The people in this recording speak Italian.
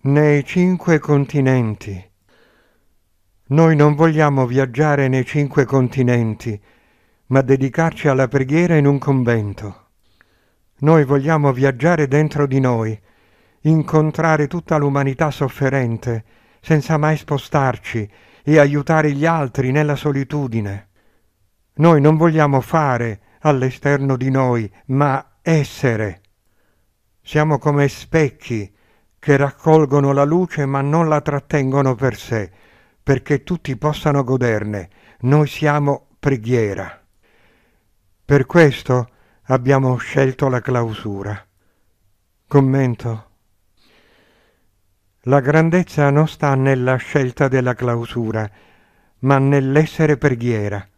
nei cinque continenti. Noi non vogliamo viaggiare nei cinque continenti, ma dedicarci alla preghiera in un convento. Noi vogliamo viaggiare dentro di noi, incontrare tutta l'umanità sofferente, senza mai spostarci e aiutare gli altri nella solitudine. Noi non vogliamo fare all'esterno di noi, ma essere. Siamo come specchi che raccolgono la luce ma non la trattengono per sé, perché tutti possano goderne. Noi siamo preghiera. Per questo abbiamo scelto la clausura. Commento. La grandezza non sta nella scelta della clausura, ma nell'essere preghiera.